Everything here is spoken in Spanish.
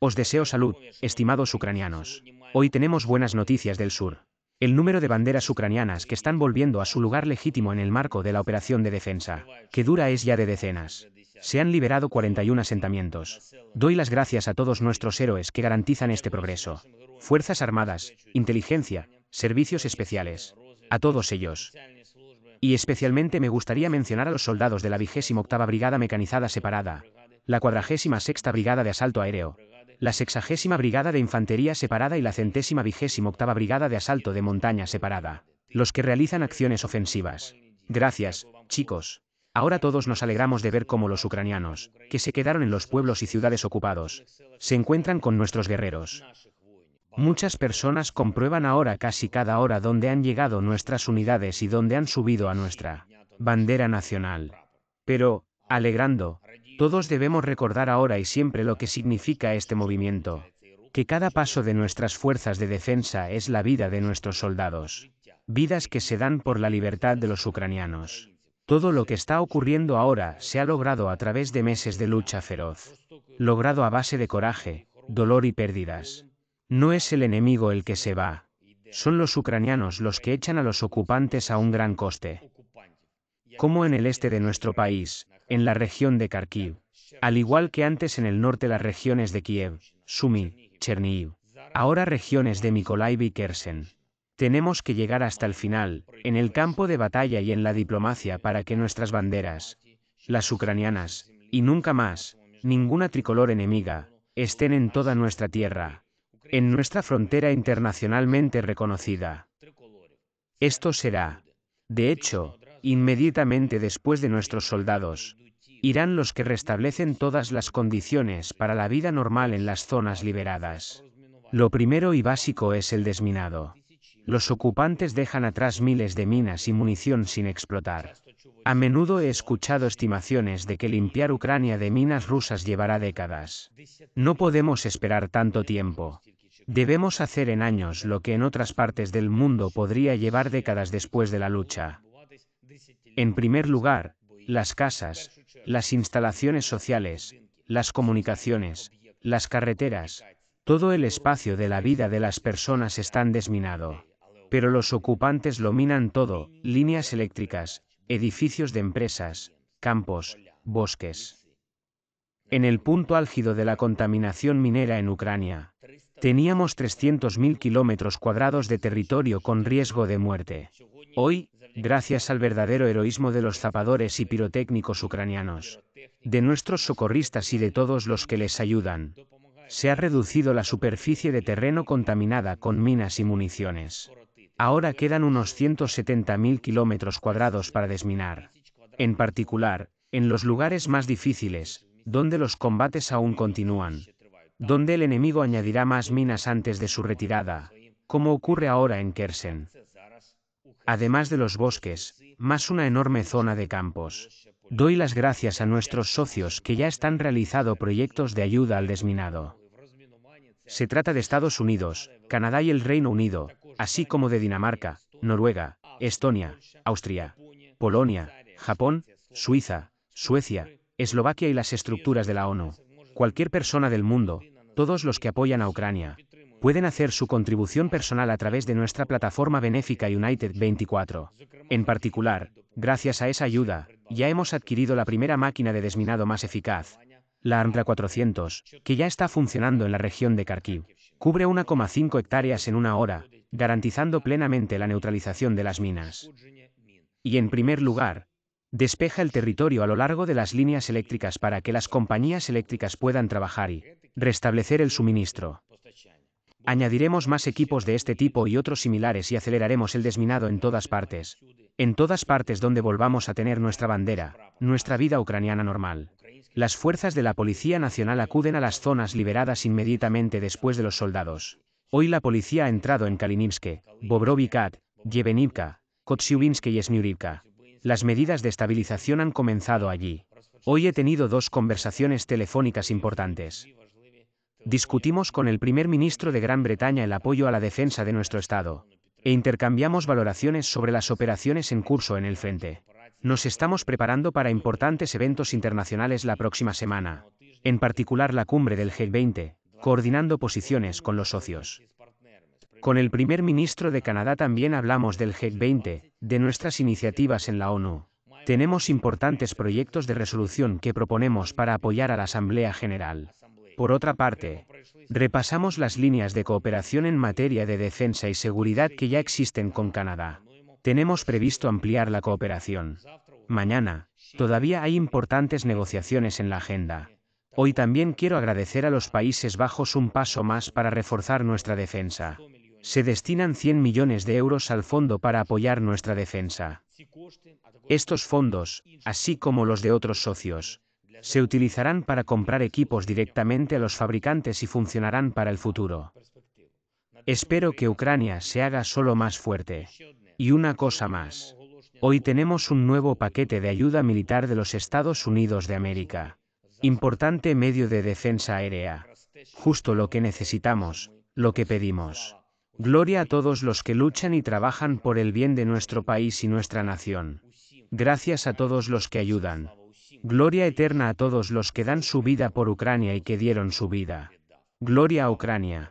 Os deseo salud, estimados ucranianos. Hoy tenemos buenas noticias del sur. El número de banderas ucranianas que están volviendo a su lugar legítimo en el marco de la operación de defensa, que dura es ya de decenas. Se han liberado 41 asentamientos. Doy las gracias a todos nuestros héroes que garantizan este progreso. Fuerzas Armadas, Inteligencia, Servicios Especiales. A todos ellos. Y especialmente me gustaría mencionar a los soldados de la 28 Brigada Mecanizada Separada, la 46 Brigada de Asalto Aéreo, la sexagésima Brigada de Infantería separada y la centésima vigésima octava Brigada de Asalto de Montaña separada, los que realizan acciones ofensivas. Gracias, chicos. Ahora todos nos alegramos de ver cómo los ucranianos, que se quedaron en los pueblos y ciudades ocupados, se encuentran con nuestros guerreros. Muchas personas comprueban ahora casi cada hora dónde han llegado nuestras unidades y dónde han subido a nuestra bandera nacional. Pero, alegrando, todos debemos recordar ahora y siempre lo que significa este movimiento, que cada paso de nuestras fuerzas de defensa es la vida de nuestros soldados, vidas que se dan por la libertad de los ucranianos. Todo lo que está ocurriendo ahora se ha logrado a través de meses de lucha feroz, logrado a base de coraje, dolor y pérdidas. No es el enemigo el que se va, son los ucranianos los que echan a los ocupantes a un gran coste como en el este de nuestro país, en la región de Kharkiv, al igual que antes en el norte las regiones de Kiev, Sumy, Chernihiv, ahora regiones de Mykolaiv y Kersen. Tenemos que llegar hasta el final, en el campo de batalla y en la diplomacia para que nuestras banderas, las ucranianas, y nunca más, ninguna tricolor enemiga, estén en toda nuestra tierra, en nuestra frontera internacionalmente reconocida. Esto será, de hecho, Inmediatamente después de nuestros soldados, irán los que restablecen todas las condiciones para la vida normal en las zonas liberadas. Lo primero y básico es el desminado. Los ocupantes dejan atrás miles de minas y munición sin explotar. A menudo he escuchado estimaciones de que limpiar Ucrania de minas rusas llevará décadas. No podemos esperar tanto tiempo. Debemos hacer en años lo que en otras partes del mundo podría llevar décadas después de la lucha. En primer lugar, las casas, las instalaciones sociales, las comunicaciones, las carreteras, todo el espacio de la vida de las personas están desminado. Pero los ocupantes lo minan todo, líneas eléctricas, edificios de empresas, campos, bosques. En el punto álgido de la contaminación minera en Ucrania, teníamos 300.000 kilómetros cuadrados de territorio con riesgo de muerte. Hoy, gracias al verdadero heroísmo de los zapadores y pirotécnicos ucranianos, de nuestros socorristas y de todos los que les ayudan, se ha reducido la superficie de terreno contaminada con minas y municiones. Ahora quedan unos 170.000 kilómetros cuadrados para desminar. En particular, en los lugares más difíciles, donde los combates aún continúan, donde el enemigo añadirá más minas antes de su retirada, como ocurre ahora en Kersen además de los bosques, más una enorme zona de campos. Doy las gracias a nuestros socios que ya están realizando proyectos de ayuda al desminado. Se trata de Estados Unidos, Canadá y el Reino Unido, así como de Dinamarca, Noruega, Estonia, Austria, Polonia, Japón, Suiza, Suecia, Eslovaquia y las estructuras de la ONU. Cualquier persona del mundo, todos los que apoyan a Ucrania, pueden hacer su contribución personal a través de nuestra plataforma benéfica United 24. En particular, gracias a esa ayuda, ya hemos adquirido la primera máquina de desminado más eficaz, la antra 400, que ya está funcionando en la región de Kharkiv. Cubre 1,5 hectáreas en una hora, garantizando plenamente la neutralización de las minas. Y en primer lugar, despeja el territorio a lo largo de las líneas eléctricas para que las compañías eléctricas puedan trabajar y restablecer el suministro. Añadiremos más equipos de este tipo y otros similares y aceleraremos el desminado en todas partes. En todas partes donde volvamos a tener nuestra bandera, nuestra vida ucraniana normal. Las fuerzas de la Policía Nacional acuden a las zonas liberadas inmediatamente después de los soldados. Hoy la policía ha entrado en Kalininske, Bobrovikat, Yevenivka, Kotsiubinske y Smiurivka. Las medidas de estabilización han comenzado allí. Hoy he tenido dos conversaciones telefónicas importantes. Discutimos con el primer ministro de Gran Bretaña el apoyo a la defensa de nuestro Estado. E intercambiamos valoraciones sobre las operaciones en curso en el frente. Nos estamos preparando para importantes eventos internacionales la próxima semana, en particular la cumbre del G20, coordinando posiciones con los socios. Con el primer ministro de Canadá también hablamos del G20, de nuestras iniciativas en la ONU. Tenemos importantes proyectos de resolución que proponemos para apoyar a la Asamblea General. Por otra parte, repasamos las líneas de cooperación en materia de defensa y seguridad que ya existen con Canadá. Tenemos previsto ampliar la cooperación. Mañana, todavía hay importantes negociaciones en la agenda. Hoy también quiero agradecer a los Países Bajos un paso más para reforzar nuestra defensa. Se destinan 100 millones de euros al fondo para apoyar nuestra defensa. Estos fondos, así como los de otros socios, se utilizarán para comprar equipos directamente a los fabricantes y funcionarán para el futuro. Espero que Ucrania se haga solo más fuerte. Y una cosa más. Hoy tenemos un nuevo paquete de ayuda militar de los Estados Unidos de América. Importante medio de defensa aérea. Justo lo que necesitamos, lo que pedimos. Gloria a todos los que luchan y trabajan por el bien de nuestro país y nuestra nación. Gracias a todos los que ayudan. Gloria eterna a todos los que dan su vida por Ucrania y que dieron su vida. Gloria a Ucrania.